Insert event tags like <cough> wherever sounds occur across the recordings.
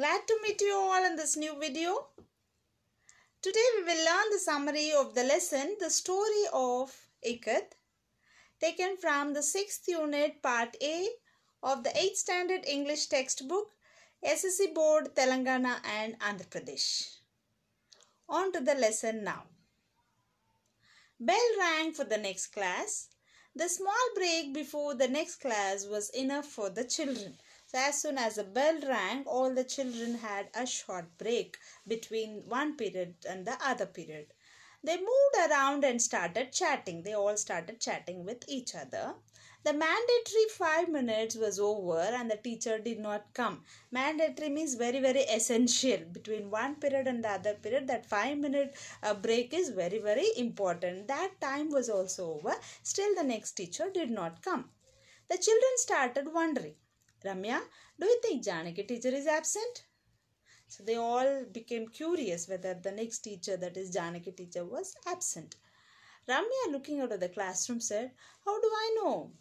Glad to meet you all in this new video. Today we will learn the summary of the lesson, the story of Ikad, taken from the 6th unit part A of the 8th standard English textbook, SSC Board, Telangana and Andhra Pradesh. On to the lesson now. Bell rang for the next class. The small break before the next class was enough for the children so as soon as the bell rang, all the children had a short break between one period and the other period. They moved around and started chatting. They all started chatting with each other. The mandatory five minutes was over and the teacher did not come. Mandatory means very, very essential. Between one period and the other period, that five minute uh, break is very, very important. That time was also over. Still, the next teacher did not come. The children started wondering Ramya, do you think Janaki teacher is absent? So they all became curious whether the next teacher, that is Janaki teacher, was absent. Ramya, looking out of the classroom, said, How do I know?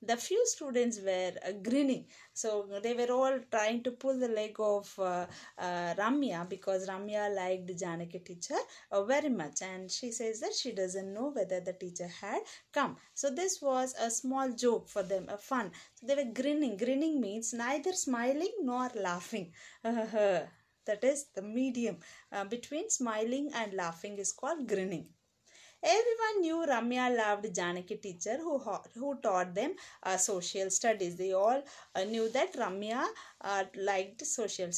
the few students were uh, grinning so they were all trying to pull the leg of uh, uh, ramya because ramya liked janaki teacher uh, very much and she says that she doesn't know whether the teacher had come so this was a small joke for them a fun so they were grinning grinning means neither smiling nor laughing <laughs> that is the medium uh, between smiling and laughing is called grinning Everyone knew Ramya loved Janaki teacher who, who taught them uh, social studies. They all uh, knew that Ramya uh, liked social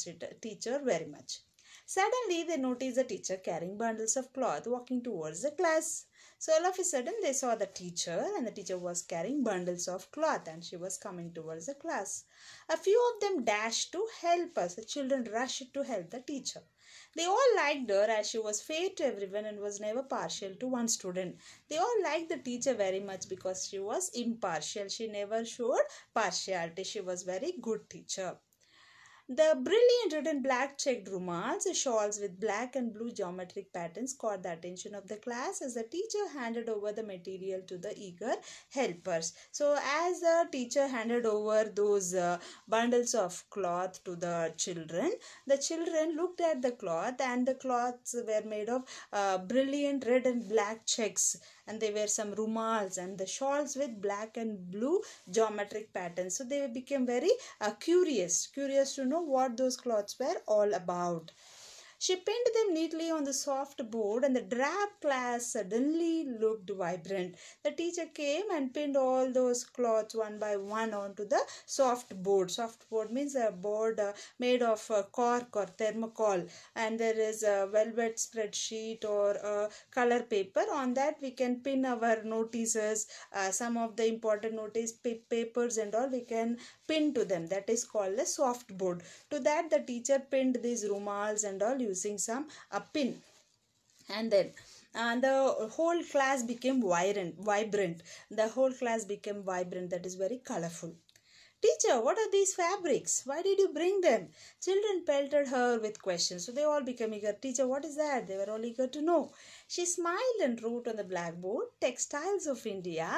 teacher very much. Suddenly, they noticed the teacher carrying bundles of cloth walking towards the class. So all of a sudden they saw the teacher and the teacher was carrying bundles of cloth and she was coming towards the class. A few of them dashed to help us. The children rushed to help the teacher. They all liked her as she was fair to everyone and was never partial to one student. They all liked the teacher very much because she was impartial. She never showed partiality. She was very good teacher. The brilliant red and black checked rumals, shawls with black and blue geometric patterns caught the attention of the class as the teacher handed over the material to the eager helpers. So, as the teacher handed over those uh, bundles of cloth to the children, the children looked at the cloth and the cloths were made of uh, brilliant red and black checks and they were some rumals and the shawls with black and blue geometric patterns so they became very uh, curious curious to know what those clothes were all about she pinned them neatly on the soft board, and the drab class suddenly looked vibrant. The teacher came and pinned all those cloths one by one onto the soft board. Soft board means a board uh, made of uh, cork or thermocol, and there is a velvet spreadsheet or a color paper. On that, we can pin our notices, uh, some of the important notice papers, and all we can pin to them. That is called a soft board. To that, the teacher pinned these rumals and all. You using some a pin and then and uh, the whole class became vibrant vibrant the whole class became vibrant that is very colorful Teacher, what are these fabrics? Why did you bring them? Children pelted her with questions, so they all became eager. Teacher, what is that? They were all eager to know. She smiled and wrote on the blackboard, Textiles of India,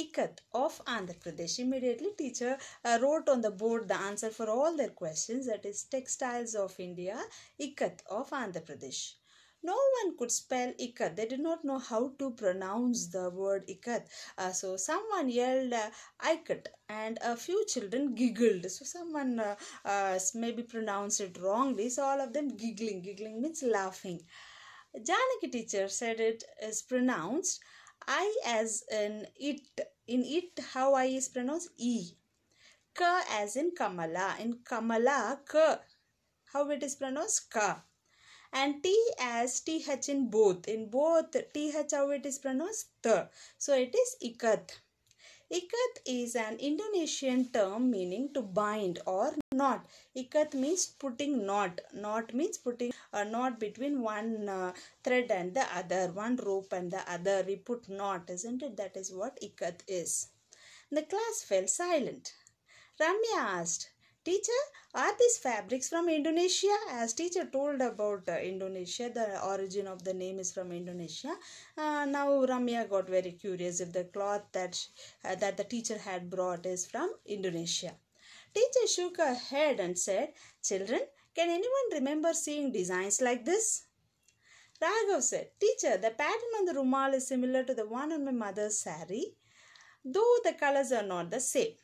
Ikat of Andhra Pradesh. Immediately, teacher uh, wrote on the board the answer for all their questions that is, Textiles of India, Ikat of Andhra Pradesh. No one could spell Ikat. They did not know how to pronounce the word Ikat. Uh, so someone yelled uh, Ikat and a few children giggled. So someone uh, uh, maybe pronounced it wrongly. So all of them giggling. Giggling means laughing. Janaki teacher said it is pronounced I as in it, in it, how I is pronounced E. Ka as in Kamala. In Kamala, ka, how it is pronounced? Ka. And T as TH in both. In both, TH, how it is pronounced? T. So it is Ikat. Ikat is an Indonesian term meaning to bind or ikat means putting knot knot means putting a uh, knot between one uh, thread and the other one rope and the other we put knot isn't it that is what ikat is the class fell silent ramya asked teacher are these fabrics from indonesia as teacher told about uh, indonesia the origin of the name is from indonesia uh, now ramya got very curious if the cloth that she, uh, that the teacher had brought is from indonesia Teacher shook her head and said, Children, can anyone remember seeing designs like this? Raghav said, Teacher, the pattern on the rumal is similar to the one on my mother's sari, though the colors are not the same.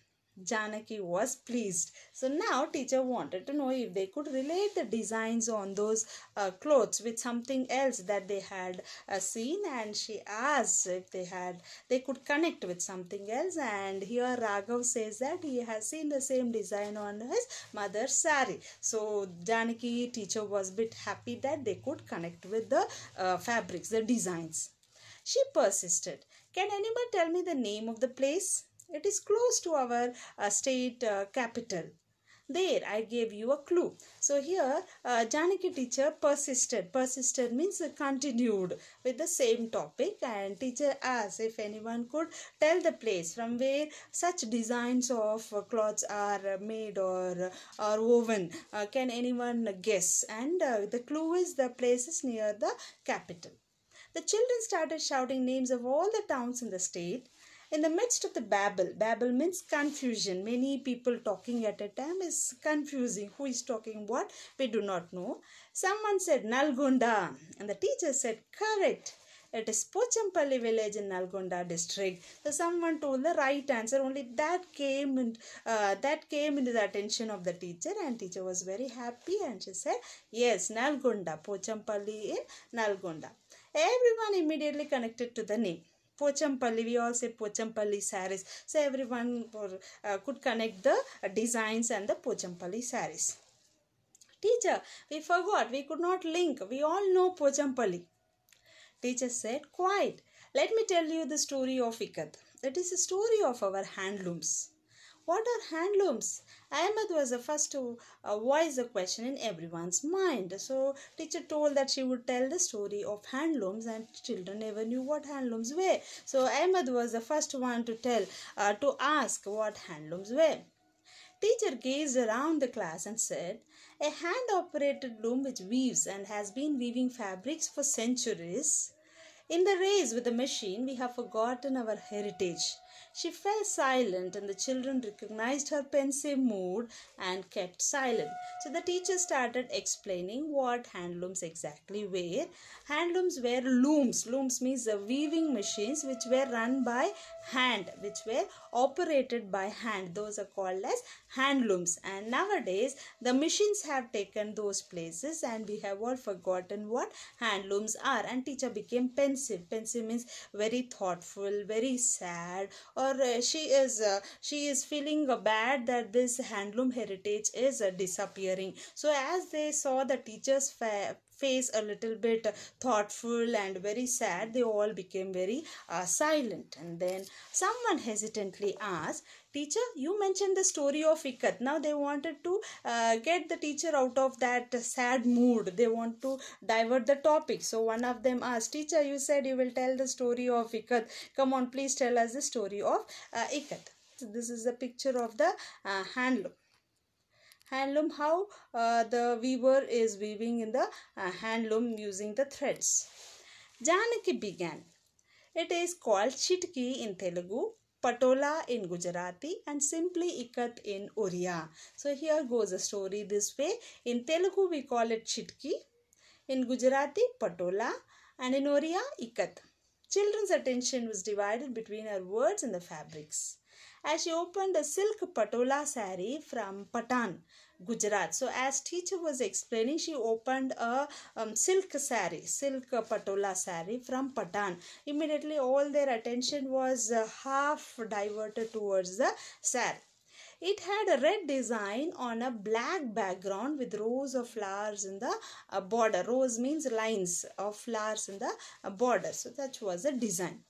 Janaki was pleased. So now teacher wanted to know if they could relate the designs on those uh, clothes with something else that they had uh, seen and she asked if they had they could connect with something else and here Raghav says that he has seen the same design on his mother's sari. So Janaki teacher was bit happy that they could connect with the uh, fabrics the designs. She persisted. Can anyone tell me the name of the place? It is close to our uh, state uh, capital. There, I gave you a clue. So here, uh, Janaki teacher persisted. Persisted means continued with the same topic and teacher asked if anyone could tell the place from where such designs of clothes are made or are woven. Uh, can anyone guess? And uh, the clue is the place is near the capital. The children started shouting names of all the towns in the state in the midst of the babel babel means confusion many people talking at a time is confusing who is talking what we do not know someone said nalgonda and the teacher said correct it is Pochampalli village in Nalgonda district. So someone told the right answer. Only that came in, uh, that came into the attention of the teacher, and teacher was very happy, and she said, "Yes, Nalgonda, Pochampalli in Nalgonda." Everyone immediately connected to the name. Pochampalli. We all say Pochampalli saris. So everyone uh, could connect the designs and the Pochampalli saris. Teacher, we forgot. We could not link. We all know Pochampalli. Teacher said, quiet. Let me tell you the story of ikad. That is the story of our handlooms. What are handlooms? Ahmed was the first to uh, voice the question in everyone's mind. So teacher told that she would tell the story of handlooms and children never knew what handlooms were. So Ahmed was the first one to tell, uh, to ask what handlooms were. Teacher gazed around the class and said, A hand operated loom which weaves and has been weaving fabrics for centuries. In the race with the machine, we have forgotten our heritage. She fell silent, and the children recognized her pensive mood and kept silent. So the teacher started explaining what handlooms exactly were. Handlooms were looms. Looms means the weaving machines which were run by hand, which were operated by hand. Those are called as handlooms. And nowadays, the machines have taken those places, and we have all forgotten what handlooms are. And teacher became pensive. Pensive means very thoughtful, very sad, or or uh, she is uh, she is feeling uh, bad that this handloom heritage is disappearing so as they saw the teachers fa- face a little bit thoughtful and very sad, they all became very uh, silent. And then someone hesitantly asked, Teacher, you mentioned the story of Ikat. Now they wanted to uh, get the teacher out of that sad mood. They want to divert the topic. So one of them asked, Teacher, you said you will tell the story of Ikat. Come on, please tell us the story of uh, Ikat. So this is a picture of the uh, handloom handloom how uh, the weaver is weaving in the uh, handloom using the threads janaki began it is called chitki in telugu patola in gujarati and simply ikat in oriya so here goes the story this way in telugu we call it chitki in gujarati patola and in oriya ikat children's attention was divided between our words and the fabrics as she opened a silk patola sari from Patan, Gujarat. So, as teacher was explaining, she opened a um, silk sari, silk patola sari from Patan. Immediately, all their attention was uh, half diverted towards the sari. It had a red design on a black background with rows of flowers in the uh, border. Rows means lines of flowers in the uh, border. So that was the design.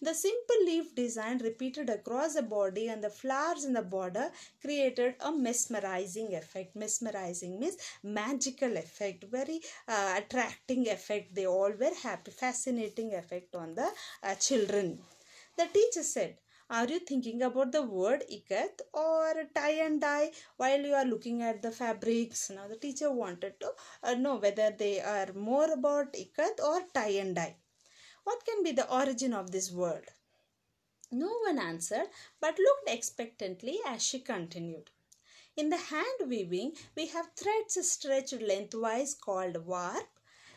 The simple leaf design repeated across the body and the flowers in the border created a mesmerizing effect. Mesmerizing means magical effect, very uh, attracting effect. They all were happy, fascinating effect on the uh, children. The teacher said, are you thinking about the word ikat or tie and dye while you are looking at the fabrics? Now the teacher wanted to uh, know whether they are more about ikat or tie and dye. What can be the origin of this word? No one answered, but looked expectantly as she continued. In the hand weaving, we have threads stretched lengthwise called warp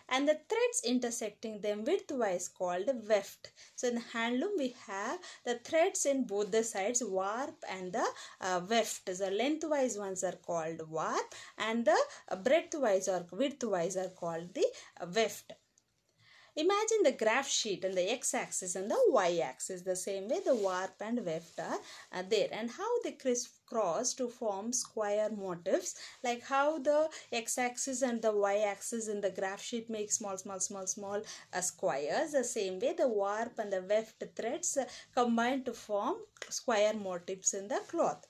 and the threads intersecting them widthwise called weft. So in the handloom we have the threads in both the sides warp and the uh, weft. The lengthwise ones are called warp and the uh, breadthwise or widthwise are called the uh, weft. Imagine the graph sheet and the x-axis and the y-axis the same way the warp and weft are there and how they crisscross to form square motifs like how the x-axis and the y-axis in the graph sheet make small small small small uh, squares the same way the warp and the weft threads uh, combine to form square motifs in the cloth.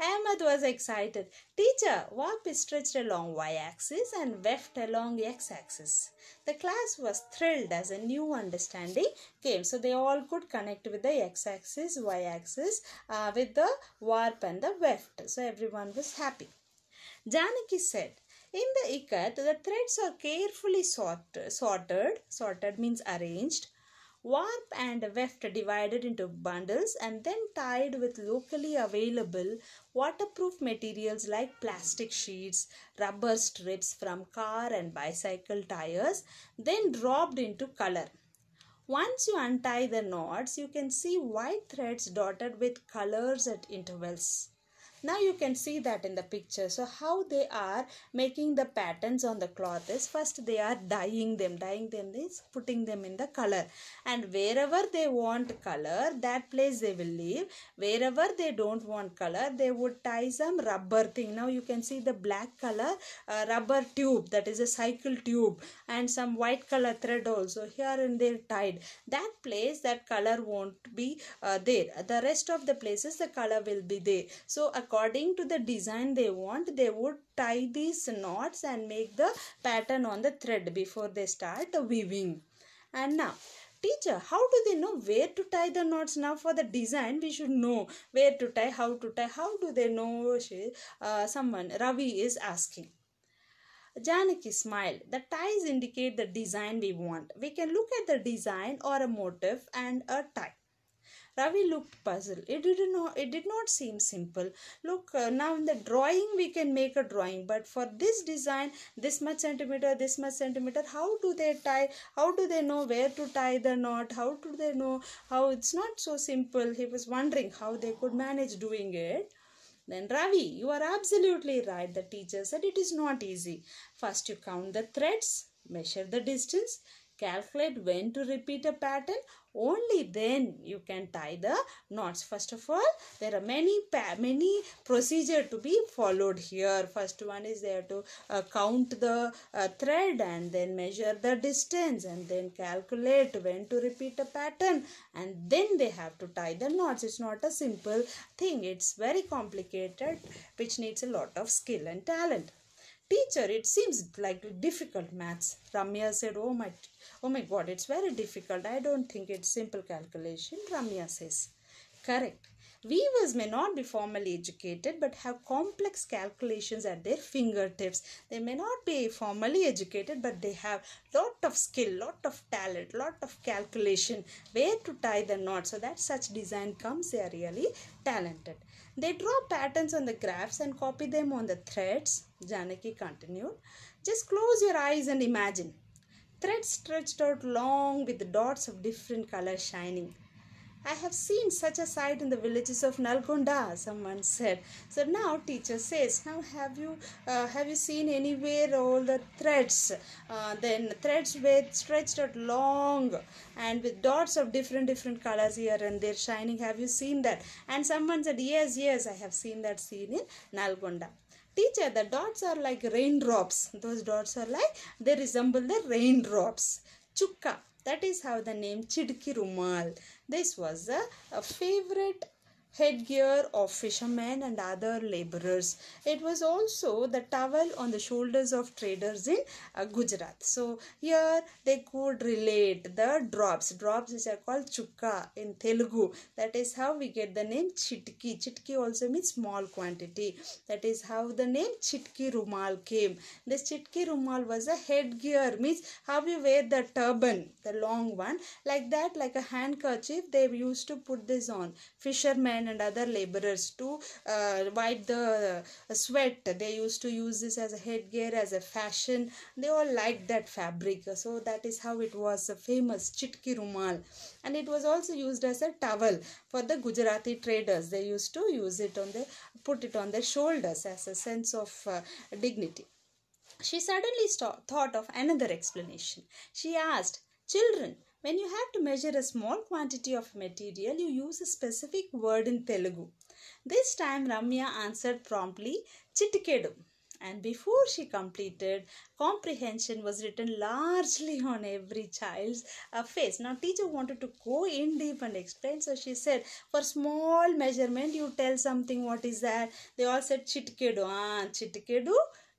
Ahmed was excited. Teacher, warp is stretched along y-axis and weft along x-axis. The class was thrilled as a new understanding came. So they all could connect with the x-axis, y-axis uh, with the warp and the weft. So everyone was happy. Janaki said, in the ikat, the threads are carefully sort, sorted, sorted means arranged, warp and weft divided into bundles and then tied with locally available waterproof materials like plastic sheets, rubber strips from car and bicycle tires, then dropped into color. Once you untie the knots, you can see white threads dotted with colors at intervals now you can see that in the picture so how they are making the patterns on the cloth is first they are dyeing them dyeing them is putting them in the color and wherever they want color that place they will leave wherever they don't want color they would tie some rubber thing now you can see the black color uh, rubber tube that is a cycle tube and some white color thread also here and there tied that place that color won't be uh, there the rest of the places the color will be there so a according to the design they want they would tie these knots and make the pattern on the thread before they start weaving and now teacher how do they know where to tie the knots now for the design we should know where to tie how to tie how do they know she, uh, someone ravi is asking Janaki smiled. The ties indicate the design we want. We can look at the design or a motif and a tie. Ravi looked puzzled. It did not, it did not seem simple. Look, uh, now in the drawing we can make a drawing, but for this design, this much centimeter, this much centimeter, how do they tie? How do they know where to tie the knot? How do they know how it's not so simple? He was wondering how they could manage doing it. Then Ravi, you are absolutely right. The teacher said it is not easy. First, you count the threads, measure the distance, calculate when to repeat a pattern only then you can tie the knots first of all there are many many procedure to be followed here first one is they have to uh, count the uh, thread and then measure the distance and then calculate when to repeat a pattern and then they have to tie the knots it's not a simple thing it's very complicated which needs a lot of skill and talent Teacher, it seems like difficult maths. Ramya said, Oh my, oh my God, it's very difficult. I don't think it's simple calculation. Ramya says, Correct. Weavers may not be formally educated but have complex calculations at their fingertips. They may not be formally educated but they have lot of skill, lot of talent, lot of calculation, where to tie the knot. So that such design comes, they are really talented. They draw patterns on the graphs and copy them on the threads, Janaki continued. Just close your eyes and imagine. Threads stretched out long with dots of different colors shining. I have seen such a sight in the villages of Nalgonda, someone said. So now teacher says, now have you uh, have you seen anywhere all the threads? Uh, then threads were stretched out long and with dots of different different colors here and there shining. Have you seen that? And someone said, yes, yes, I have seen that scene in Nalgonda teacher the dots are like raindrops those dots are like they resemble the raindrops chukka that is how the name chidki rumal this was a, a favorite headgear of fishermen and other laborers. It was also the towel on the shoulders of traders in uh, Gujarat. So here they could relate the drops. Drops which are called chukka in Telugu. That is how we get the name chitki. Chitki also means small quantity. That is how the name chitki rumal came. This chitki rumal was a headgear means how we wear the turban, the long one. Like that, like a handkerchief, they used to put this on. Fishermen and other laborers to uh, wipe the sweat. They used to use this as a headgear, as a fashion. They all liked that fabric. So that is how it was famous Chitki Rumal. And it was also used as a towel for the Gujarati traders. They used to use it on the put it on their shoulders as a sense of uh, dignity. She suddenly st- thought of another explanation. She asked, Children, when you have to measure a small quantity of material, you use a specific word in Telugu. This time Ramya answered promptly, Chitikedu. And before she completed, comprehension was written largely on every child's uh, face. Now, teacher wanted to go in deep and explain, so she said, for small measurement, you tell something, what is that? They all said chitkedu, ah, chitkedu,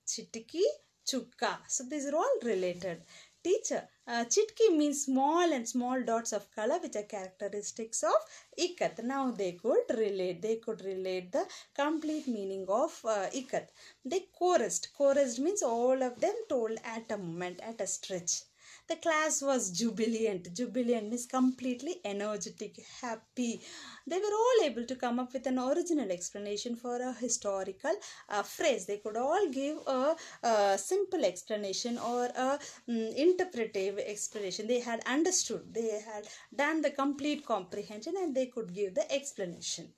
chitki, chukka. So, these are all related. Teacher uh, chitki means small and small dots of color which are characteristics of ikat. Now they could relate. They could relate the complete meaning of uh, ikat. They chorused. Chorused means all of them told at a moment, at a stretch. The class was jubilant, jubilant means completely energetic, happy. They were all able to come up with an original explanation for a historical uh, phrase. They could all give a, a simple explanation or a um, interpretive explanation. They had understood, they had done the complete comprehension and they could give the explanation.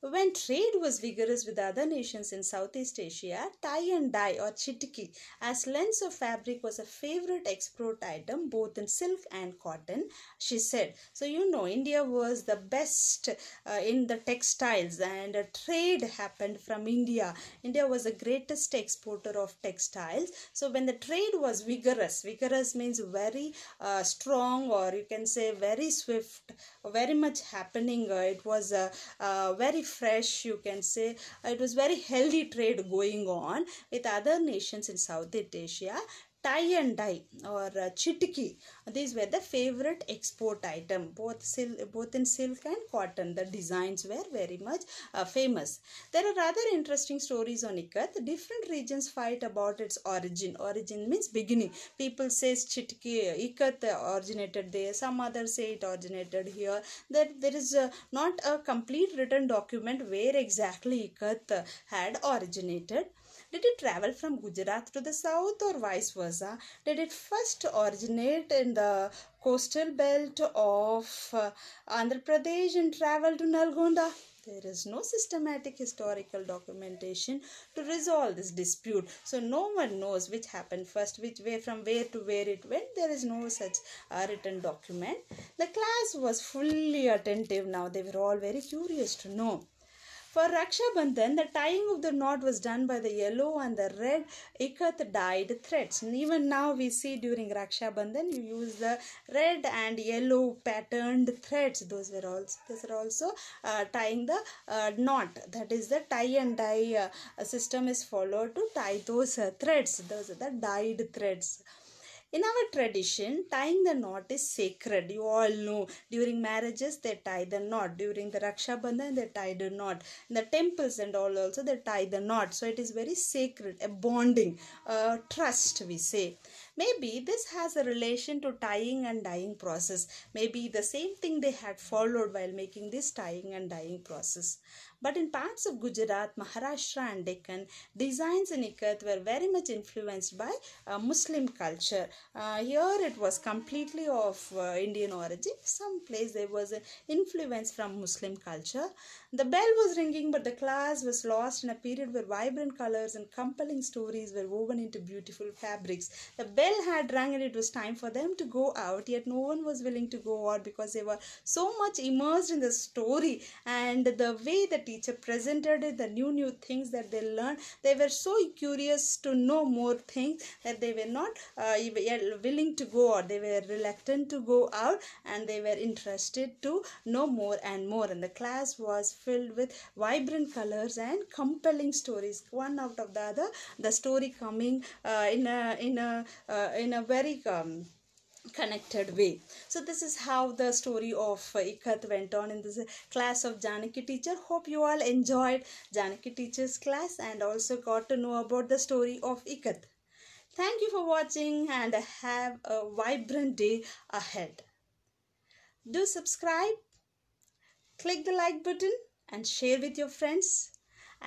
When trade was vigorous with other nations in Southeast Asia, tie and dye or chitki as lengths of fabric was a favorite export item both in silk and cotton, she said. So, you know, India was the best uh, in the textiles and uh, trade happened from India. India was the greatest exporter of textiles. So, when the trade was vigorous, vigorous means very uh, strong or you can say very swift, very much happening. Uh, it was a very fresh you can say it was very healthy trade going on with other nations in south east asia tie and dye or uh, chitki these were the favorite export item both sil- both in silk and cotton the designs were very much uh, famous there are other interesting stories on ikat different regions fight about its origin origin means beginning people say chitki uh, ikat originated there some others say it originated here that there is uh, not a complete written document where exactly ikat had originated did it travel from Gujarat to the south or vice versa? Did it first originate in the coastal belt of uh, Andhra Pradesh and travel to Nalgonda? There is no systematic historical documentation to resolve this dispute. So no one knows which happened first, which way, from where to where it went. There is no such uh, written document. The class was fully attentive now. They were all very curious to know. For Raksha Bandhan, the tying of the knot was done by the yellow and the red ikat dyed threads. And even now we see during Raksha Bandhan, you use the red and yellow patterned threads. Those were also those are also uh, tying the uh, knot. That is the tie and dye uh, system is followed to tie those uh, threads. Those are the dyed threads. In our tradition, tying the knot is sacred. You all know during marriages they tie the knot, during the Raksha Bandhan they tie the knot, in the temples and all also they tie the knot. So it is very sacred, a bonding, a trust we say. Maybe this has a relation to tying and dyeing process. Maybe the same thing they had followed while making this tying and dyeing process. But in parts of Gujarat, Maharashtra, and Deccan, designs in Ikat were very much influenced by uh, Muslim culture. Uh, here it was completely of uh, Indian origin. Some place there was an influence from Muslim culture. The bell was ringing, but the class was lost in a period where vibrant colors and compelling stories were woven into beautiful fabrics. The bell had rung and it was time for them to go out, yet no one was willing to go out because they were so much immersed in the story and the way that teacher presented the new new things that they learned they were so curious to know more things that they were not uh, willing to go out they were reluctant to go out and they were interested to know more and more and the class was filled with vibrant colors and compelling stories one out of the other the story coming uh, in a in a uh, in a very um, connected way so this is how the story of ikat went on in this class of janaki teacher hope you all enjoyed janaki teacher's class and also got to know about the story of ikat thank you for watching and have a vibrant day ahead do subscribe click the like button and share with your friends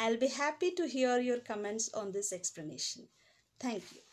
i'll be happy to hear your comments on this explanation thank you